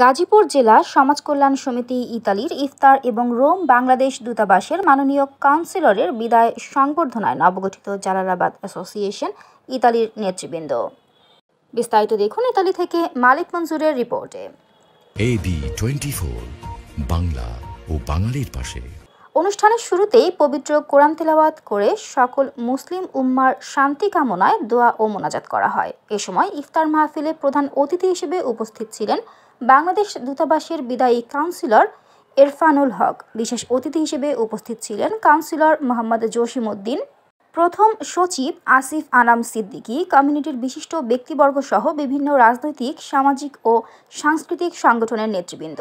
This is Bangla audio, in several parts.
গাজীপুর জেলা সমাজ কল্যাণ সমিতি ইতালির ইফতার এবং রোম বাংলাদেশ দূতাবাসের মাননীয় কাউন্সিলরের বিদায় সংবর্ধনায় নবগঠিত জালালাবাদ অ্যাসোসিয়েশন ইতালির নেতৃবৃন্দ বিস্তারিত দেখুন ইতালি থেকে মালিক মঞ্জুরের রিপোর্টে এবি টোয়েন্টি বাংলা ও বাঙালির পাশে অনুষ্ঠানের শুরুতেই পবিত্র কোরআন তেলাওয়াত করে সকল মুসলিম উম্মার শান্তি কামনায় দোয়া ও মোনাজাত করা হয় এ সময় ইফতার মাহফিলে প্রধান অতিথি হিসেবে উপস্থিত ছিলেন বাংলাদেশ দূতাবাসের বিদায়ী কাউন্সিলর এরফানুল হক বিশেষ অতিথি হিসেবে উপস্থিত ছিলেন কাউন্সিলর মোহাম্মদ জসিমউদ্দিন প্রথম সচিব আসিফ আনাম সিদ্দিকী কমিউনিটির বিশিষ্ট ব্যক্তিবর্গসহ বিভিন্ন রাজনৈতিক সামাজিক ও সাংস্কৃতিক সংগঠনের নেতৃবৃন্দ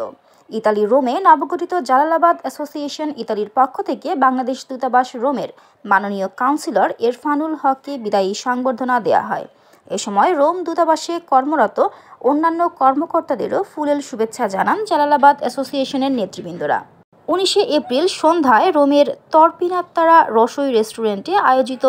ইতালি রোমে নবগঠিত জালালাবাদ অ্যাসোসিয়েশন ইতালির পক্ষ থেকে বাংলাদেশ দূতাবাস রোমের মাননীয় কাউন্সিলর এরফানুল হককে বিদায়ী সংবর্ধনা দেয়া হয় এ সময় রোম দূতাবাসে কর্মরত অন্যান্য কর্মকর্তাদেরও ফুলেল শুভেচ্ছা জানান জালালাবাদ অ্যাসোসিয়েশনের নেতৃবৃন্দরা উনিশে এপ্রিল সন্ধ্যায় রোমের তরপিনাত্তারা রসই রেস্টুরেন্টে আয়োজিত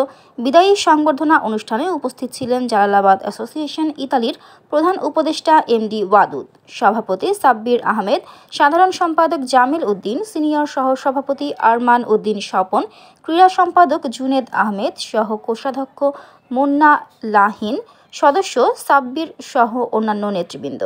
বিদায়ী সংবর্ধনা অনুষ্ঠানে উপস্থিত ছিলেন জালালাবাদ অ্যাসোসিয়েশন ইতালির প্রধান উপদেষ্টা এমডি ওয়াদুদ সভাপতি সাব্বির আহমেদ সাধারণ সম্পাদক জামিল উদ্দিন সিনিয়র সহ সভাপতি আরমান উদ্দিন স্বপন ক্রীড়া সম্পাদক জুনেদ আহমেদ সহ কোষাধ্যক্ষ মুন্না লাহিন সদস্য সাব্বির সহ অন্যান্য নেতৃবৃন্দ